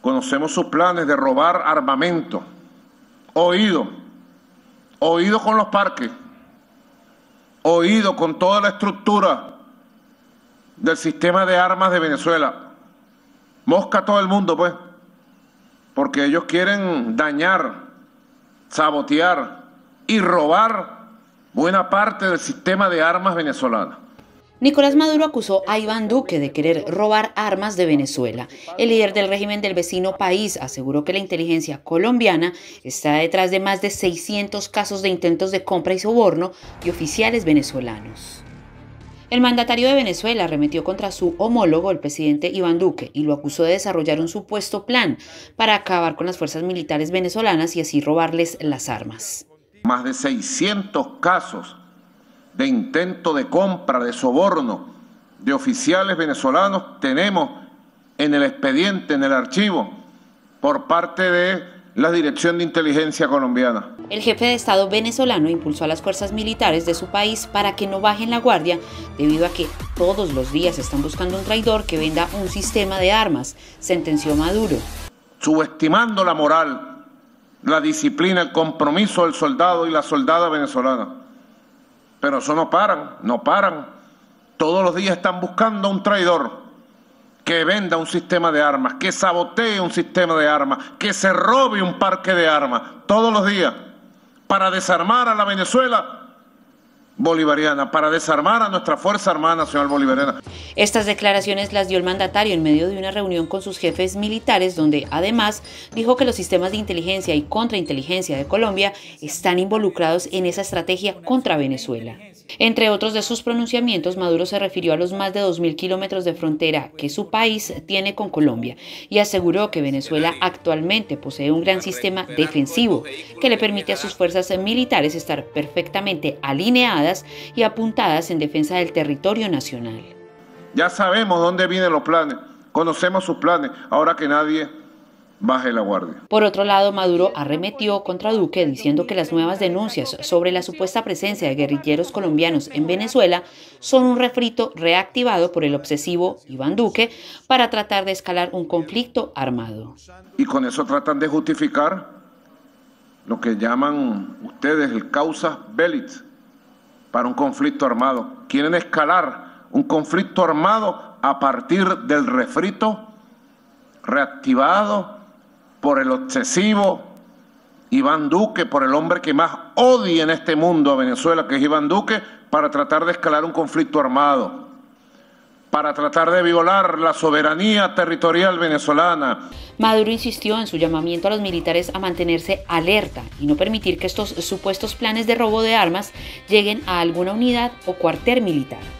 Conocemos sus planes de robar armamento. Oído. Oído con los parques. Oído con toda la estructura del sistema de armas de Venezuela. Mosca a todo el mundo, pues. Porque ellos quieren dañar, sabotear y robar buena parte del sistema de armas venezolano. Nicolás Maduro acusó a Iván Duque de querer robar armas de Venezuela. El líder del régimen del vecino país aseguró que la inteligencia colombiana está detrás de más de 600 casos de intentos de compra y soborno de oficiales venezolanos. El mandatario de Venezuela arremetió contra su homólogo, el presidente Iván Duque, y lo acusó de desarrollar un supuesto plan para acabar con las fuerzas militares venezolanas y así robarles las armas. Más de 600 casos de intento de compra, de soborno de oficiales venezolanos tenemos en el expediente, en el archivo, por parte de la Dirección de Inteligencia Colombiana. El jefe de Estado venezolano impulsó a las fuerzas militares de su país para que no bajen la guardia debido a que todos los días están buscando un traidor que venda un sistema de armas, sentenció Maduro. Subestimando la moral, la disciplina, el compromiso del soldado y la soldada venezolana. Pero eso no paran, no paran. Todos los días están buscando a un traidor que venda un sistema de armas, que sabotee un sistema de armas, que se robe un parque de armas, todos los días, para desarmar a la Venezuela bolivariana, para desarmar a nuestra Fuerza Armada Nacional Bolivariana. Estas declaraciones las dio el mandatario en medio de una reunión con sus jefes militares donde además dijo que los sistemas de inteligencia y contrainteligencia de Colombia están involucrados en esa estrategia contra Venezuela. Entre otros de sus pronunciamientos, Maduro se refirió a los más de 2.000 kilómetros de frontera que su país tiene con Colombia y aseguró que Venezuela actualmente posee un gran sistema defensivo que le permite a sus fuerzas militares estar perfectamente alineadas y apuntadas en defensa del territorio nacional. Ya sabemos dónde vienen los planes, conocemos sus planes, ahora que nadie baje la guardia. Por otro lado, Maduro arremetió contra Duque diciendo que las nuevas denuncias sobre la supuesta presencia de guerrilleros colombianos en Venezuela son un refrito reactivado por el obsesivo Iván Duque para tratar de escalar un conflicto armado. Y con eso tratan de justificar lo que llaman ustedes el causa belit para un conflicto armado. Quieren escalar un conflicto armado a partir del refrito reactivado por el obsesivo Iván Duque, por el hombre que más odia en este mundo a Venezuela, que es Iván Duque, para tratar de escalar un conflicto armado, para tratar de violar la soberanía territorial venezolana. Maduro insistió en su llamamiento a los militares a mantenerse alerta y no permitir que estos supuestos planes de robo de armas lleguen a alguna unidad o cuartel militar.